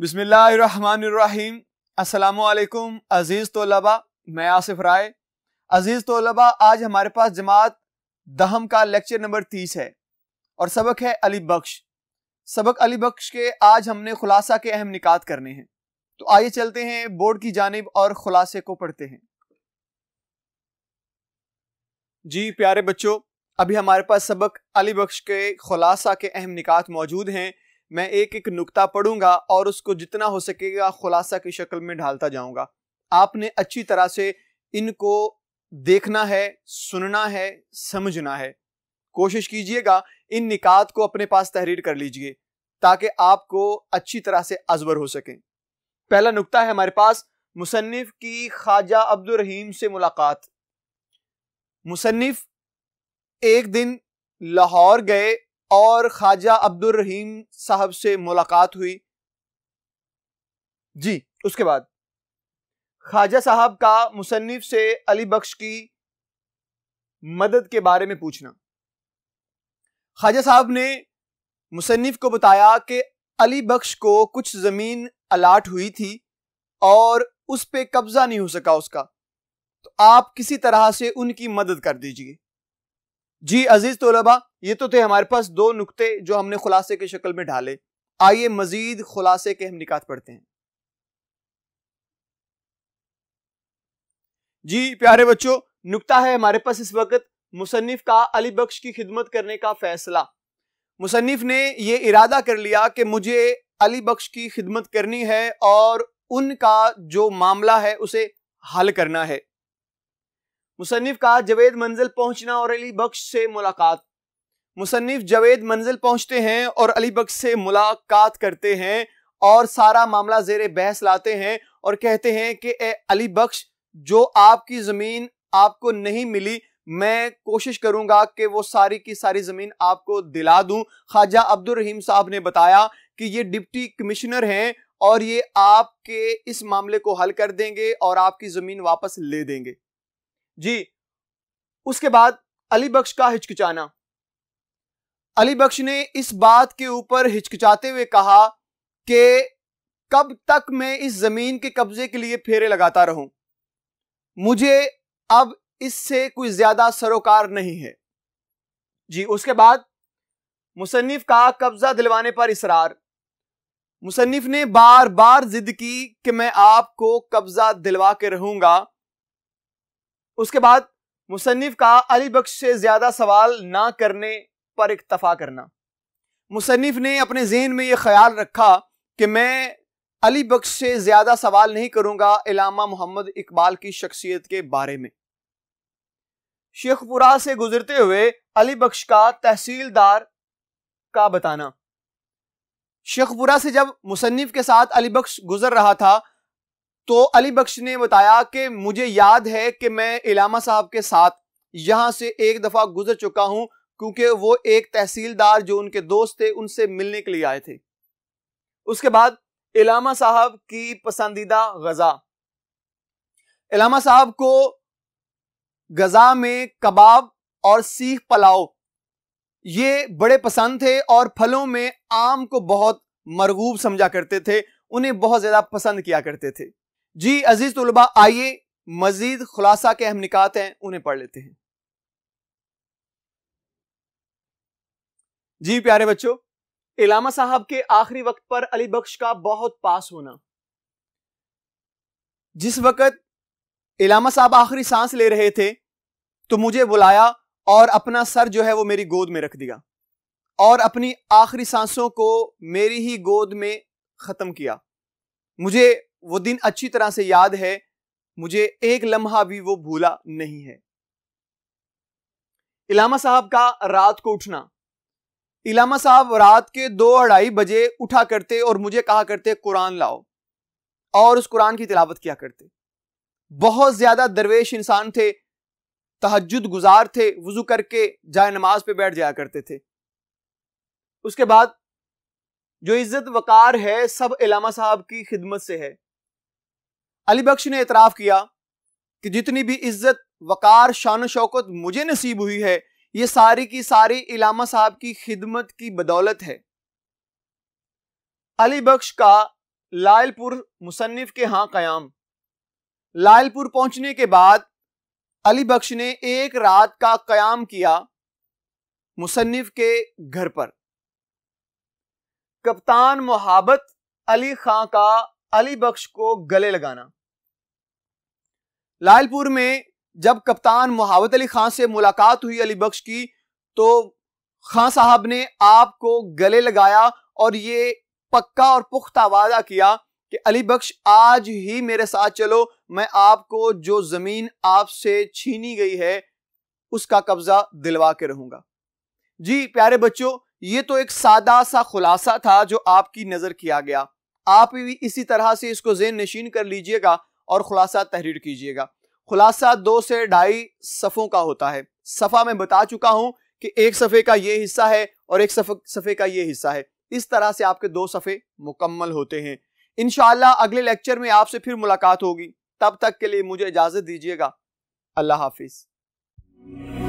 बिसमीम असलकुम अज़ीज़ तोलबा मैं आसिफ राय अज़ीज़ तोलबा आज हमारे पास जमात दहम का लेक्चर नंबर तीस है और सबक है अली बख्श सबक अली बख्श के आज हमने खुलासा के अहम निकात करने हैं तो आइए चलते हैं बोर्ड की जानब और ख़ुलासे को पढ़ते हैं जी प्यारे बच्चों अभी हमारे पास सबक अली बख्श के खुलासा के अहम निकात मौजूद हैं मैं एक एक नुकता पढ़ूंगा और उसको जितना हो सकेगा खुलासा की शक्ल में ढालता जाऊंगा आपने अच्छी तरह से इनको देखना है सुनना है समझना है कोशिश कीजिएगा इन निकात को अपने पास तहरीर कर लीजिए ताकि आपको अच्छी तरह से अजबर हो सके पहला नुकता है हमारे पास मुसन्फ की ख्वाजा अब्दुलरहीम से मुलाकात मुसन्फ एक दिन लाहौर गए और ख्वाजा अब्दुल रहीम साहब से मुलाकात हुई जी उसके बाद ख्वाजा साहब का मुसनफ से अली बख्श की मदद के बारे में पूछना ख्वाजा साहब ने मुसनफ को बताया कि अली बख्श को कुछ ज़मीन अलाट हुई थी और उस पर कब्ज़ा नहीं हो सका उसका तो आप किसी तरह से उनकी मदद कर दीजिए जी अजीज तोलबा ये तो थे हमारे पास दो नुकते जो हमने खुलासे की शक्ल में ढाले आइए मजीद खुलासे के हम निकात पढ़ते हैं जी प्यारे बच्चों नुकता है हमारे पास इस वक्त मुसनफ़ का अली बख्श की खिदमत करने का फैसला मुसनफ़ ने यह इरादा कर लिया कि मुझे अली बख्श की खिदमत करनी है और उनका जो मामला है उसे हल करना है मुसनफ़ का जवेद मंजिल पहुंचना और अली बख्श से मुलाकात मुसनफ़ जवेद मंजिल पहुंचते हैं और अली बख्श से मुलाकात करते हैं और सारा मामला जेर बहस लाते हैं और कहते हैं कि ए अली बख्श जो आपकी ज़मीन आपको नहीं मिली मैं कोशिश करूंगा कि वो सारी की सारी ज़मीन आपको दिला दूं ख्वाजा अब्दुल रहीम साहब ने बताया कि ये डिप्टी कमिश्नर हैं और ये आपके इस मामले को हल कर देंगे और आपकी ज़मीन वापस ले देंगे जी उसके बाद अली बख्श का हिचकिचाना अली बख्श ने इस बात के ऊपर हिचकिचाते हुए कहा कि कब तक मैं इस ज़मीन के कब्ज़े के लिए फेरे लगाता रहूं मुझे अब इससे कोई ज़्यादा सरोकार नहीं है जी उसके बाद मुसन्फ का कब्ज़ा दिलवाने पर इसरार मुसन्फ ने बार बार ज़िद की कि मैं आपको कब्ज़ा दिलवा के रहूंगा उसके बाद मुसनफ का अली बख्श से ज़्यादा सवाल ना करने पर इतफ़ा करना मुसन्फ ने अपने जेन में यह ख्याल रखा कि मैं अली बख्श से ज़्यादा सवाल नहीं करूंगा इलामा मोहम्मद इकबाल की शख्सियत के बारे में शेखपुरा से गुजरते हुए अली बख्श का तहसीलदार का बताना शेखपुरा से जब मुसनफ के साथ अली बख्श गुजर रहा था तो अली बख्श ने बताया कि मुझे याद है कि मैं इलामा साहब के साथ यहाँ से एक दफ़ा गुजर चुका हूँ क्योंकि वो एक तहसीलदार जो उनके दोस्त थे उनसे मिलने के लिए आए थे उसके बाद इलामा साहब की पसंदीदा गज़ा इलामा साहब को गज़ा में कबाब और सीख पलाव ये बड़े पसंद थे और फलों में आम को बहुत मरगूब समझा करते थे उन्हें बहुत ज़्यादा पसंद किया करते थे जी अजीज तलबा आइए मजीद खुलासा के अहम निकात हैं उन्हें पढ़ लेते हैं जी प्यारे बच्चों इलामा साहब के आखिरी वक्त पर अली बख्श का बहुत पास होना जिस वक्त इलामा साहब आखिरी सांस ले रहे थे तो मुझे बुलाया और अपना सर जो है वो मेरी गोद में रख दिया और अपनी आखिरी सांसों को मेरी ही गोद में ख़त्म किया मुझे वो दिन अच्छी तरह से याद है मुझे एक लम्हा भी वो भूला नहीं है इलामा साहब का रात को उठना इलामा साहब रात के दो अढ़ाई बजे उठा करते और मुझे कहा करते कुरान लाओ और उस कुरान की तिलावत किया करते बहुत ज्यादा दरवेश इंसान थे तहजद गुजार थे वजू करके जाए नमाज पे बैठ जाया करते थे उसके बाद जो इज्जत वकार है सब इलामा साहब की खिदमत से है अली बख्श ने इतराफ किया कि जितनी भी इज्जत वक़ार शान शौकत मुझे नसीब हुई है ये सारी की सारी इलामा साहब की खिदमत की बदौलत है अली बख्श का लालपुर मुसनफ़ के हां क़याम लालपुर पहुंचने के बाद अली बख्श ने एक रात का क़याम किया मुसनफ़ के घर पर कप्तान मोहब्बत अली खां का अली बख्श को गले लगाना लालपुर में जब कप्तान मोहावत अली खान से मुलाकात हुई अली बख्श की तो खान साहब ने आपको गले लगाया और ये पक्का और पुख्ता वादा किया कि अली बख्श आज ही मेरे साथ चलो मैं आपको जो ज़मीन आपसे छीनी गई है उसका कब्ज़ा दिलवा के रहूंगा जी प्यारे बच्चों ये तो एक सादा सा खुलासा था जो आपकी नज़र किया गया आप भी इसी तरह से इसको जेन नशीन कर लीजिएगा और खुलासा तहरीर कीजिएगा खुलासा दो से ढाई सफ़ों का होता है सफ़ा मैं बता चुका हूँ कि एक सफ़े का ये हिस्सा है और एक सफ़े का ये हिस्सा है इस तरह से आपके दो सफ़े मुकम्मल होते हैं इन अगले लेक्चर में आपसे फिर मुलाकात होगी तब तक के लिए मुझे इजाज़त दीजिएगा अल्लाह हाफिज़